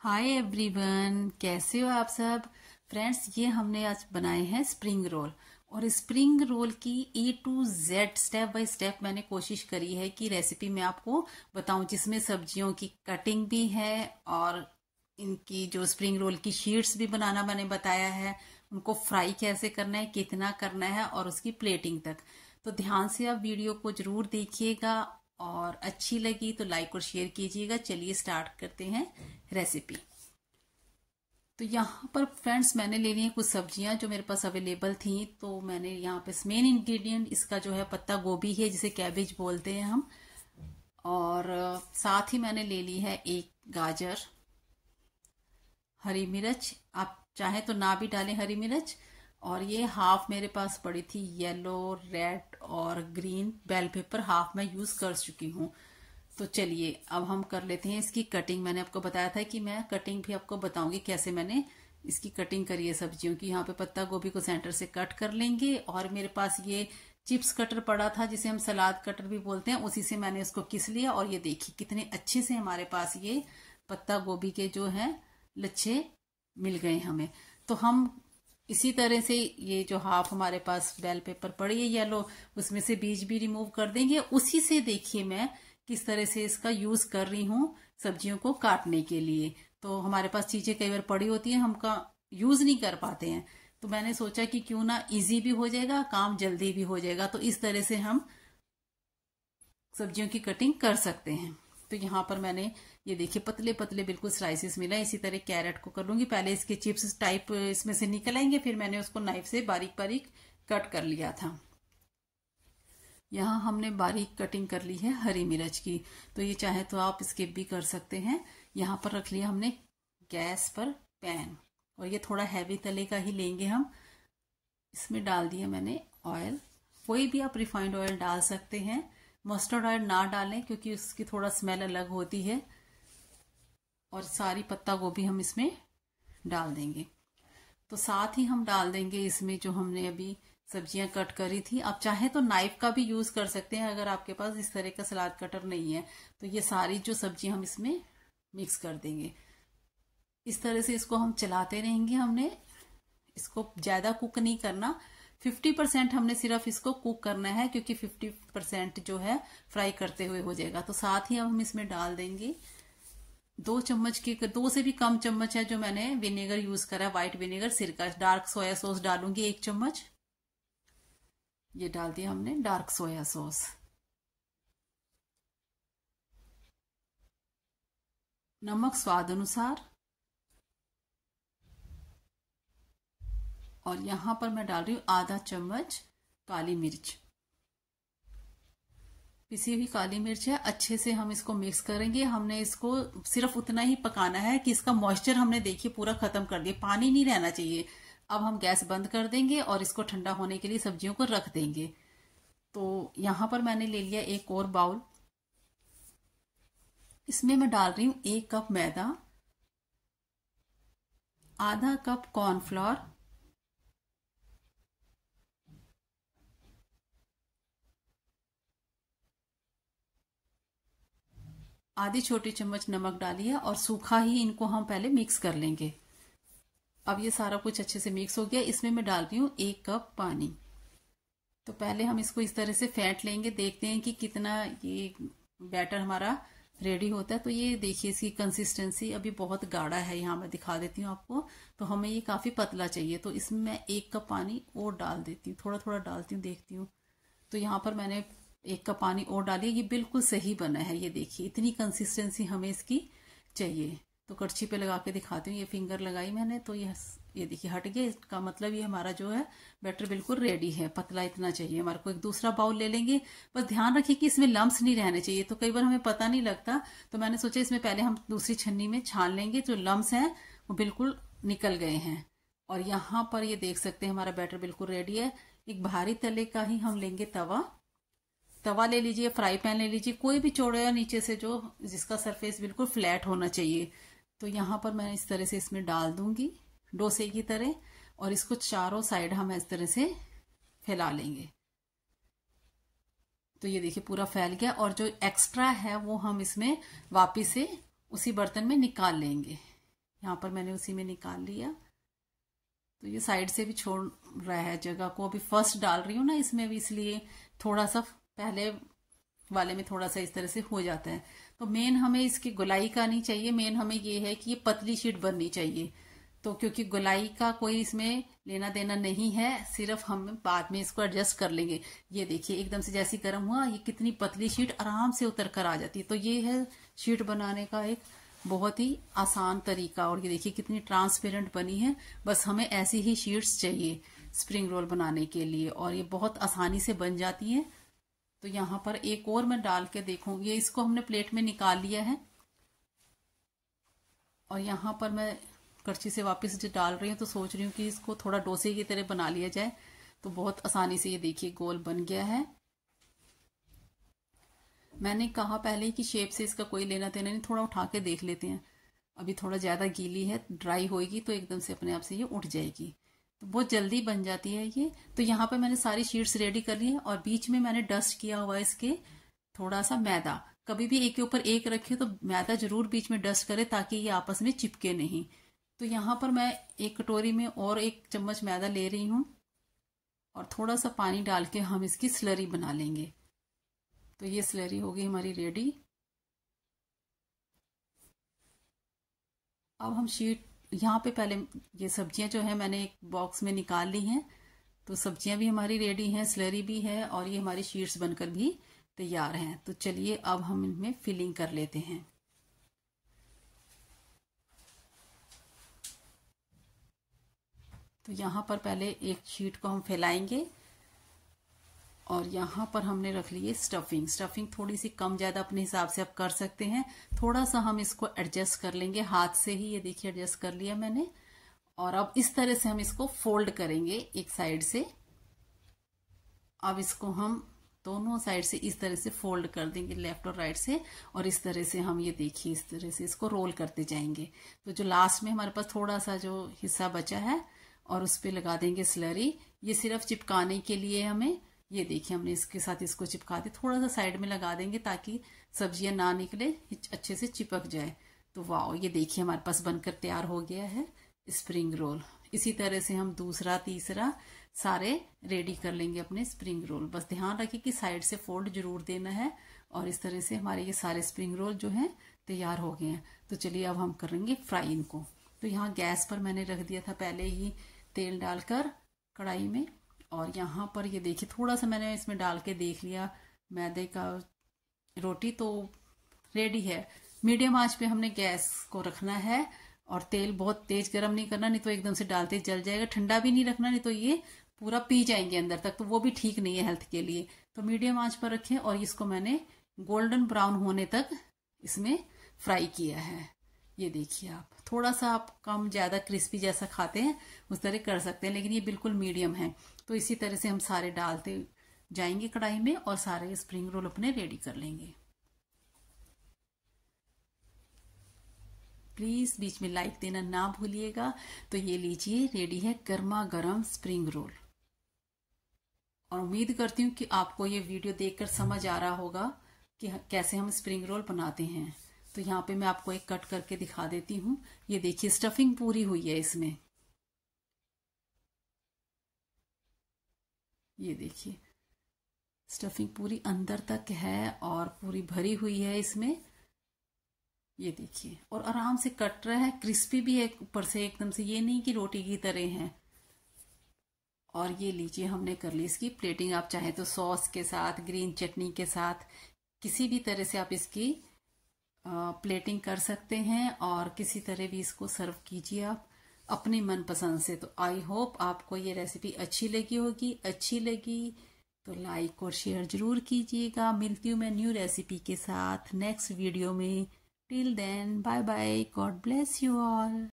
hi everyone कैसे हो आप सब फ्रेंड्स ये हमने आज बनाए हैं स्प्रिंग रोल और स्प्रिंग रोल की A to Z step by step मैंने कोशिश करी है कि रेसिपी मैं आपको बताऊं जिसमें सब्जियों की कटिंग भी है और इनकी जो स्प्रिंग रोल की शीट्स भी बनाना मैंने बताया है उनको फ्राई कैसे करना है कितना करना है और उसकी प्लेटिंग तक तो ध्यान से आप वीडियो को जरूर देखिएगा और अच्छी लगी तो लाइक और शेयर कीजिएगा चलिए स्टार्ट करते हैं रेसिपी तो यहाँ पर फ्रेंड्स मैंने ले ली है कुछ सब्जियां जो मेरे पास अवेलेबल थी तो मैंने यहाँ पे मेन इंग्रेडिएंट इसका जो है पत्ता गोभी है जिसे कैबेज बोलते हैं हम और साथ ही मैंने ले ली है एक गाजर हरी मिर्च आप चाहे तो ना भी डालें हरी मिर्च और ये हाफ मेरे पास पड़ी थी येलो रेड और ग्रीन बेल पेपर हाफ मैं यूज कर चुकी हूँ तो चलिए अब हम कर लेते हैं इसकी कटिंग मैंने आपको बताया था कि मैं कटिंग भी आपको बताऊंगी कैसे मैंने इसकी कटिंग करी है सब्जियों की यहाँ पे पत्ता गोभी को सेंटर से कट कर लेंगे और मेरे पास ये चिप्स कटर पड़ा था जिसे हम सलाद कटर भी बोलते हैं उसी से मैंने इसको किस लिया और ये देखिए कितने अच्छे से हमारे पास ये पत्ता गोभी के जो है लच्छे मिल गए हमें तो हम इसी तरह से ये जो हाफ हमारे पास बेल पेपर पड़ी है येलो उसमें से बीज भी रिमूव कर देंगे उसी से देखिए मैं किस तरह से इसका यूज कर रही हूँ सब्जियों को काटने के लिए तो हमारे पास चीजें कई बार पड़ी होती है हमका यूज नहीं कर पाते हैं तो मैंने सोचा कि क्यों ना इजी भी हो जाएगा काम जल्दी भी हो जाएगा तो इस तरह से हम सब्जियों की कटिंग कर सकते हैं तो यहाँ पर मैंने ये देखिए पतले पतले बिल्कुल स्लाइसिस मिला इसी तरह कैरेट को कर लूंगी पहले इसके चिप्स टाइप इसमें से निकल आएंगे फिर मैंने उसको नाइफ से बारीक बारीक कट कर लिया था यहाँ हमने बारीक कटिंग कर ली है हरी मिर्च की तो ये चाहे तो आप स्किप भी कर सकते हैं यहाँ पर रख लिया हमने गैस पर पैन और ये थोड़ा हैवी तले का ही लेंगे हम इसमें डाल दिया मैंने ऑयल कोई भी आप रिफाइंड ऑयल डाल सकते हैं मस्टर्ड ऑयल ना डालें क्योंकि उसकी थोड़ा स्मेल अलग होती है और सारी पत्ता गोभी हम इसमें डाल देंगे तो साथ ही हम डाल देंगे इसमें जो हमने अभी सब्जियां कट करी थी आप चाहे तो नाइफ का भी यूज कर सकते हैं अगर आपके पास इस तरह का सलाद कटर नहीं है तो ये सारी जो सब्जी हम इसमें मिक्स कर देंगे इस तरह से इसको हम चलाते रहेंगे हमने इसको ज़्यादा कुक नहीं करना फिफ्टी परसेंट हमने सिर्फ इसको कुक करना है क्योंकि फिफ्टी परसेंट जो है फ्राई करते हुए हो जाएगा तो साथ ही अब हम इसमें डाल देंगे दो चम्मच के दो से भी कम चम्मच है जो मैंने विनेगर यूज करा है व्हाइट विनेगर सिरका डार्क सोया सॉस डालूंगी एक चम्मच ये डाल दिया हमने डार्क सोया सॉस नमक स्वाद अनुसार और यहां पर मैं डाल रही हूं आधा चम्मच काली मिर्च पिसी हुई काली मिर्च है अच्छे से हम इसको मिक्स करेंगे हमने इसको सिर्फ उतना ही पकाना है कि इसका मॉइस्चर हमने देखिए पूरा खत्म कर दिया पानी नहीं रहना चाहिए अब हम गैस बंद कर देंगे और इसको ठंडा होने के लिए सब्जियों को रख देंगे तो यहां पर मैंने ले लिया एक और बाउल इसमें मैं डाल रही हूं एक कप मैदा आधा कप कॉर्नफ्लोर आधी छोटी चम्मच नमक डाली है और सूखा ही इनको हम पहले मिक्स कर लेंगे अब ये सारा कुछ अच्छे से मिक्स हो गया इसमें मैं डाल रही हूँ एक कप पानी तो पहले हम इसको इस तरह से फेंट लेंगे देखते हैं कि कितना ये बैटर हमारा रेडी होता है तो ये देखिए इसकी कंसिस्टेंसी अभी बहुत गाढ़ा है यहाँ मैं दिखा देती हूँ आपको तो हमें ये काफ़ी पतला चाहिए तो इसमें मैं एक कप पानी और डाल देती हूँ थोड़ा थोड़ा डालती हूँ देखती हूँ तो यहाँ पर मैंने एक कप पानी और डालिए ये बिल्कुल सही बना है ये देखिए इतनी कंसिस्टेंसी हमें इसकी चाहिए तो कड़छी पे लगा के दिखाती हूँ ये फिंगर लगाई मैंने तो ये ये देखिए हट गया इसका मतलब ये हमारा जो है बैटर बिल्कुल रेडी है पतला इतना चाहिए हमारे को एक दूसरा बाउल ले लेंगे बस ध्यान रखिए कि इसमें लम्स नहीं रहने चाहिए तो कई बार हमें पता नहीं लगता तो मैंने सोचा इसमें पहले हम दूसरी छन्नी में छान लेंगे जो लम्स हैं वो बिल्कुल निकल गए हैं और यहाँ पर ये देख सकते हैं हमारा बैटर बिल्कुल रेडी है एक भारी तले का ही हम लेंगे तवा तवा ले लीजिए फ्राई पैन ले लीजिए कोई भी चौड़ा या नीचे से जो जिसका सरफेस बिल्कुल फ्लैट होना चाहिए तो यहाँ पर मैं इस तरह से इसमें डाल दूंगी डोसे की तरह और इसको चारों साइड हम इस तरह से फैला लेंगे तो ये देखिए पूरा फैल गया और जो एक्स्ट्रा है वो हम इसमें वापिस से उसी बर्तन में निकाल लेंगे यहाँ पर मैंने उसी में निकाल लिया तो ये साइड से भी छोड़ रहा है जगह को अभी फर्स्ट डाल रही हूँ ना इसमें भी इसलिए थोड़ा सा पहले वाले में थोड़ा सा इस तरह से हो जाता है तो मेन हमें इसकी गुलाई का नहीं चाहिए मेन हमें ये है कि ये पतली शीट बननी चाहिए तो क्योंकि गुलाई का कोई इसमें लेना देना नहीं है सिर्फ हम बाद में इसको एडजस्ट कर लेंगे ये देखिए एकदम से जैसी गर्म हुआ ये कितनी पतली शीट आराम से उतर कर आ जाती है तो ये है शीट बनाने का एक बहुत ही आसान तरीका और ये देखिए कितनी ट्रांसपेरेंट बनी है बस हमें ऐसी ही शीट्स चाहिए स्प्रिंग रोल बनाने के लिए और ये बहुत आसानी से बन जाती है तो यहां पर एक और मैं डाल के देखूंगी इसको हमने प्लेट में निकाल लिया है और यहां पर मैं करछी से वापस जो डाल रही हूँ तो सोच रही हूँ कि इसको थोड़ा डोसे की तरह बना लिया जाए तो बहुत आसानी से ये देखिए गोल बन गया है मैंने कहा पहले कि शेप से इसका कोई लेना देना नहीं थोड़ा उठा के देख लेते हैं अभी थोड़ा ज़्यादा गीली है ड्राई होएगी तो एकदम से अपने आप से ये उठ जाएगी बहुत जल्दी बन जाती है ये तो यहाँ पे मैंने सारी शीट्स रेडी कर ली है और बीच में मैंने डस्ट किया हुआ है इसके थोड़ा सा मैदा कभी भी एक के ऊपर एक रखे तो मैदा जरूर बीच में डस्ट करे ताकि ये आपस में चिपके नहीं तो यहाँ पर मैं एक कटोरी में और एक चम्मच मैदा ले रही हूँ और थोड़ा सा पानी डाल के हम इसकी स्लरी बना लेंगे तो ये स्लरी होगी हमारी रेडी अब हम शीट यहाँ पे पहले ये सब्जियाँ जो है मैंने एक बॉक्स में निकाल ली हैं तो सब्जियाँ भी हमारी रेडी हैं स्लरी भी है और ये हमारी शीट्स बनकर भी तैयार हैं तो चलिए अब हम इनमें फिलिंग कर लेते हैं तो यहाँ पर पहले एक शीट को हम फैलाएंगे और यहाँ पर हमने रख ली है स्टफिंग स्टफिंग थोड़ी सी कम ज्यादा अपने हिसाब से आप कर सकते हैं थोड़ा सा हम इसको एडजस्ट कर लेंगे हाथ से ही ये देखिए एडजस्ट कर लिया मैंने और अब इस तरह से हम इसको फोल्ड करेंगे एक साइड से अब इसको हम दोनों साइड से इस तरह से फोल्ड कर देंगे लेफ्ट और राइट से और इस तरह से हम ये देखिए इस तरह से इसको रोल करते जाएंगे तो जो लास्ट में हमारे पास थोड़ा सा जो हिस्सा बचा है और उस पर लगा देंगे स्लरी ये सिर्फ चिपकाने के लिए हमें ये देखिए हमने इसके साथ इसको चिपका दिया थोड़ा सा साइड में लगा देंगे ताकि सब्जियां ना निकले अच्छे से चिपक जाए तो वाओ ये देखिए हमारे पास बनकर तैयार हो गया है स्प्रिंग रोल इसी तरह से हम दूसरा तीसरा सारे रेडी कर लेंगे अपने स्प्रिंग रोल बस ध्यान रखें कि साइड से फोल्ड जरूर देना है और इस तरह से हमारे ये सारे स्प्रिंग रोल जो हैं तैयार हो गए हैं तो चलिए अब हम करेंगे फ्राई इनको तो यहाँ गैस पर मैंने रख दिया था पहले ही तेल डालकर कढ़ाई में और यहाँ पर ये देखिए थोड़ा सा मैंने इसमें डाल के देख लिया मैदे का रोटी तो रेडी है मीडियम आंच पे हमने गैस को रखना है और तेल बहुत तेज गर्म नहीं करना नहीं तो एकदम से डालते जल जाएगा ठंडा भी नहीं रखना नहीं तो ये पूरा पी जाएंगे अंदर तक तो वो भी ठीक नहीं है हेल्थ के लिए तो मीडियम आंच पर रखें और इसको मैंने गोल्डन ब्राउन होने तक इसमें फ्राई किया है ये देखिए आप थोड़ा सा आप कम ज़्यादा क्रिस्पी जैसा खाते हैं उस तरह कर सकते हैं लेकिन ये बिल्कुल मीडियम है तो इसी तरह से हम सारे डालते जाएंगे कढ़ाई में और सारे स्प्रिंग रोल अपने रेडी कर लेंगे प्लीज़ बीच में लाइक देना ना भूलिएगा तो ये लीजिए रेडी है गर्मा गर्म स्प्रिंग रोल और उम्मीद करती हूँ कि आपको ये वीडियो देखकर समझ आ रहा होगा कि कैसे हम स्प्रिंग रोल बनाते हैं तो यहाँ पे मैं आपको एक कट करके दिखा देती हूँ ये देखिए स्टफिंग पूरी हुई है इसमें ये देखिए स्टफिंग पूरी अंदर तक है और पूरी भरी हुई है इसमें ये देखिए और आराम से कट रहा है क्रिस्पी भी है ऊपर से एकदम से ये नहीं कि रोटी की तरह है और ये लीजिए हमने कर ली इसकी प्लेटिंग आप चाहे तो सॉस के साथ ग्रीन चटनी के साथ किसी भी तरह से आप इसकी प्लेटिंग कर सकते हैं और किसी तरह भी इसको सर्व कीजिए आप अपनी मनपसंद से तो आई होप आपको ये रेसिपी अच्छी लगी होगी अच्छी लगी तो लाइक और शेयर जरूर कीजिएगा मिलती हूँ मैं न्यू रेसिपी के साथ नेक्स्ट वीडियो में till then bye bye God bless you all